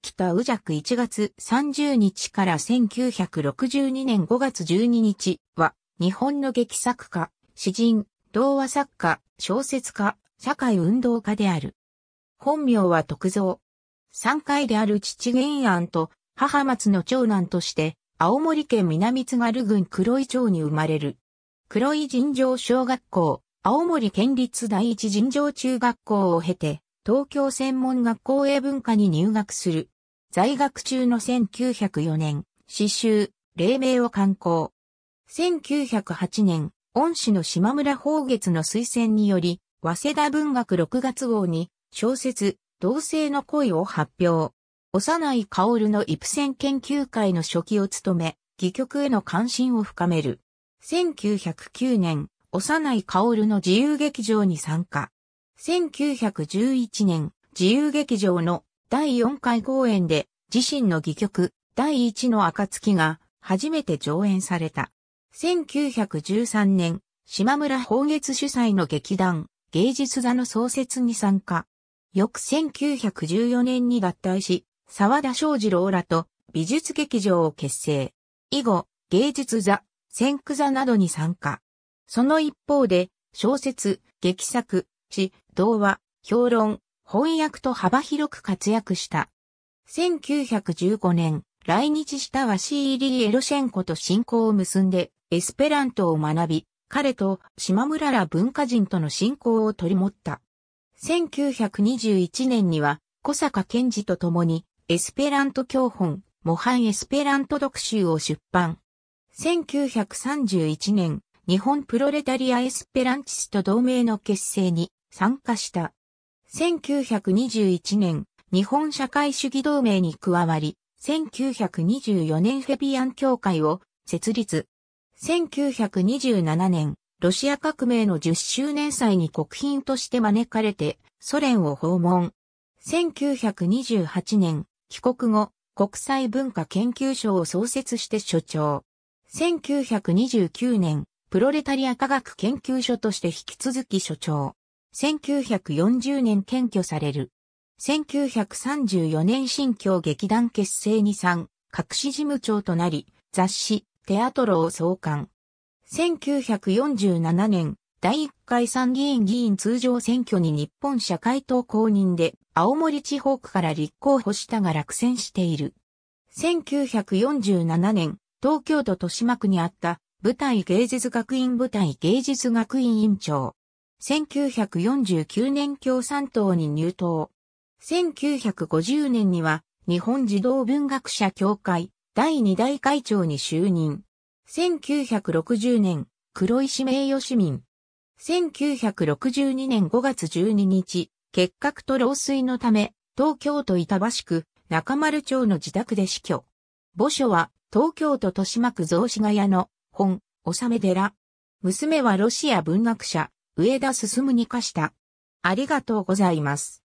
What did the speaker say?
北宇弱1月30日から1962年5月12日は、日本の劇作家、詩人、童話作家、小説家、社会運動家である。本名は徳蔵。三回である父玄安と母松の長男として、青森県南津軽郡黒井町に生まれる。黒井尋常小学校、青森県立第一尋常中学校を経て、東京専門学校英文化に入学する。在学中の1904年、詩集、黎明を刊行。1908年、恩師の島村宝月の推薦により、早稲田文学6月号に、小説、同性の恋を発表。幼い薫のイプセン研究会の初期を務め、戯曲への関心を深める。1909年、幼い薫の自由劇場に参加。1911年、自由劇場の第4回公演で自身の戯曲第1の暁が初めて上演された。1913年、島村宝月主催の劇団芸術座の創設に参加。翌1914年に脱退し、沢田昌次郎らと美術劇場を結成。以後、芸術座、先駆座などに参加。その一方で、小説、劇作、詩、童話、評論、翻訳と幅広く活躍した。1915年、来日したワシーリー・エロシェンコと親交を結んで、エスペラントを学び、彼と島村ら文化人との親交を取り持った。1921年には、小坂健二と共に、エスペラント教本、模範エスペラント読集を出版。1931年、日本プロレタリアエスペランチスと同盟の結成に参加した。1921年、日本社会主義同盟に加わり、1924年フェビアン協会を設立。1927年、ロシア革命の10周年祭に国賓として招かれて、ソ連を訪問。1928年、帰国後、国際文化研究所を創設して所長。1929年、プロレタリア科学研究所として引き続き所長。1940年検挙される。1934年新京劇団結成に参、隠し事務長となり、雑誌、テアトロを創刊。1947年、第1回参議院議員通常選挙に日本社会党公認で、青森地方区から立候補したが落選している。1947年、東京都豊島区にあった、舞台芸術学院舞台芸術学院院長。1949年共産党に入党。1950年には日本児童文学者協会第2代会長に就任。1960年、黒石名誉市民。1962年5月12日、結核と老衰のため、東京都板橋区中丸町の自宅で死去。墓所は東京都豊島区雑司ヶ谷の本、納め寺。娘はロシア文学者、上田進に課した。ありがとうございます。